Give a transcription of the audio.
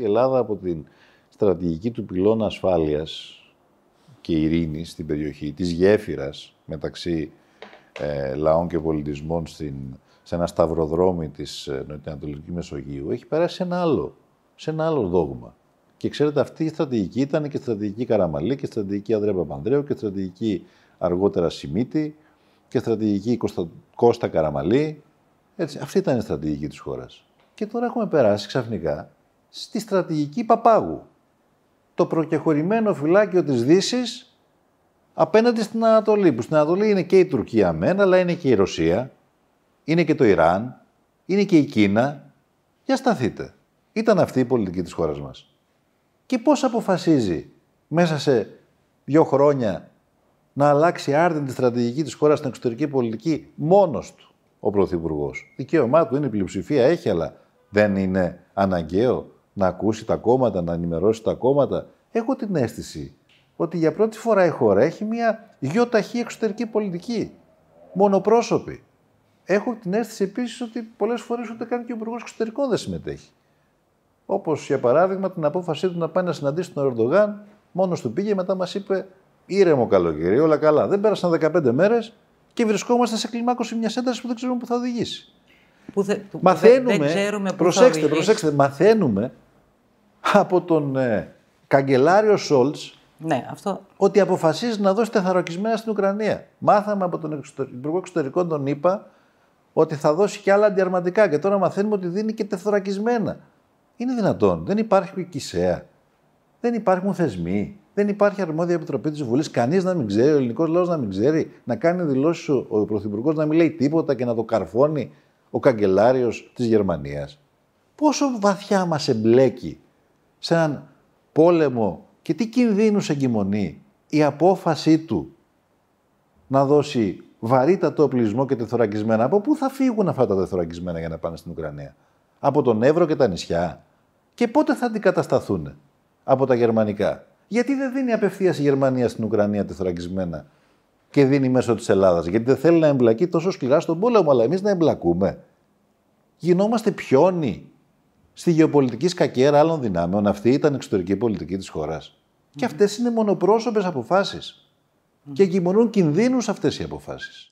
η Ελλάδα από την στρατηγική του πυλώνα ασφάλειας και ειρήνης στην περιοχή, της γέφυρας μεταξύ ε, λαών και πολιτισμών στην, σε ένα σταυροδρόμι της ε, Νοτιοανατολικής Μεσογείου, έχει περάσει σε ένα άλλο, σε ένα άλλο δόγμα. Και ξέρετε, αυτή η στρατηγική ήταν και στρατηγική Καραμαλή και στρατηγική Ανδρέα Παπανδρέου και στρατηγική αργότερα Σιμίτη και στρατηγική Κώστα, Κώστα Καραμαλή. Έτσι, αυτή ήταν η στρατηγική της χώρας. Και τώρα έχουμε περάσει ξαφνικά στη στρατηγική Παπάγου. Το προκεχωρημένο φυλάκιο της δύσης απέναντι στην Ανατολή, που στην Ανατολή είναι και η Τουρκία μεν, αλλά είναι και η Ρωσία, είναι και το Ιράν, είναι και η Κίνα. Για σταθείτε. Ήταν αυτή η πολιτική της χώρας μας. Και πώς αποφασίζει μέσα σε δύο χρόνια να αλλάξει άρδιν τη στρατηγική της χώρας στην εξωτερική πολιτική μόνος του ο Πρωθυπουργός. Δικαίωμά του είναι η πλειοψηφία, έχει, αλλά δεν είναι αναγκαίο να ακούσει τα κόμματα, να ενημερώσει τα κόμματα. Έχω την αίσθηση ότι για πρώτη φορά η χώρα έχει μια γιοταχή εξωτερική πολιτική. Μονοπρόσωπη. Έχω την αίσθηση επίσης ότι πολλές φορές ούτε καν και ο Υπουργός Εξωτερικών δεν συμμετέχει. Όπως για παράδειγμα την απόφασή του να πάει να συναντήσει τον Ερντογάν, μόνος του πήγε, μετά μας είπε ήρεμο καλοκαίρι, όλα καλά. Δεν πέρασαν 15 μέρες και βρισκόμαστε σε κλιμάκωση μιας έντασης που δεν ξέρουμε που θα οδηγήσει. Που δε, μαθαίνουμε, δεν ξέρουμε που θα οδηγήσει. προσέξτε, μαθαίνουμε από τον ε, καγκελάριο Σόλτ. Ναι, αυτό. Ότι αποφασίζει να δώσει τεθαρακισμένα στην Ουκρανία. Μάθαμε από τον Υπουργό Εξωτερικών, τον είπα, ότι θα δώσει και άλλα αντιαρματικά. Και τώρα μαθαίνουμε ότι δίνει και τεθωρακισμένα. Είναι δυνατόν. Δεν υπάρχει κησέα. Δεν υπάρχουν θεσμοί. Δεν υπάρχει αρμόδια επιτροπή της Βουλής. Κανείς να μην ξέρει, ο ελληνικός λαός να μην ξέρει, να κάνει δηλώσεις ο Πρωθυπουργός να μην λέει τίποτα και να το καρφώνει ο καγκελάριος της Γερμανίας. Πόσο βαθιά μας εμπλέκει σε έναν πόλεμο και τι κινδύνους εγκυμονεί η απόφασή του να δώσει βαρύτατο οπλισμό και τεθωρακισμένα. Από πού θα φύγουν αυτά τα τεθωρακισμένα για να πάνε στην Ουκρανία. Από τον Εύρο και τα νησιά. Και πότε θα αντικατασταθούν από τα γερμανικά. Γιατί δεν δίνει απευθείας η Γερμανία στην Ουκρανία τεθωρακισμένα και δίνει μέσω της Ελλάδας. Γιατί δεν θέλει να εμπλακεί τόσο σκληρά στον πόλεμο, αλλά εμείς να εμπλακούμε. Γινόμαστε πιόνι στη γεωπολιτική σκακέρα άλλων δυνάμεων. Αυτή ήταν εξωτερική πολιτική της χώρας. Και αυτές είναι μονοπρόσωπες αποφάσεις. Και εγκυμονούν κινδύνους αυτές οι αποφάσεις.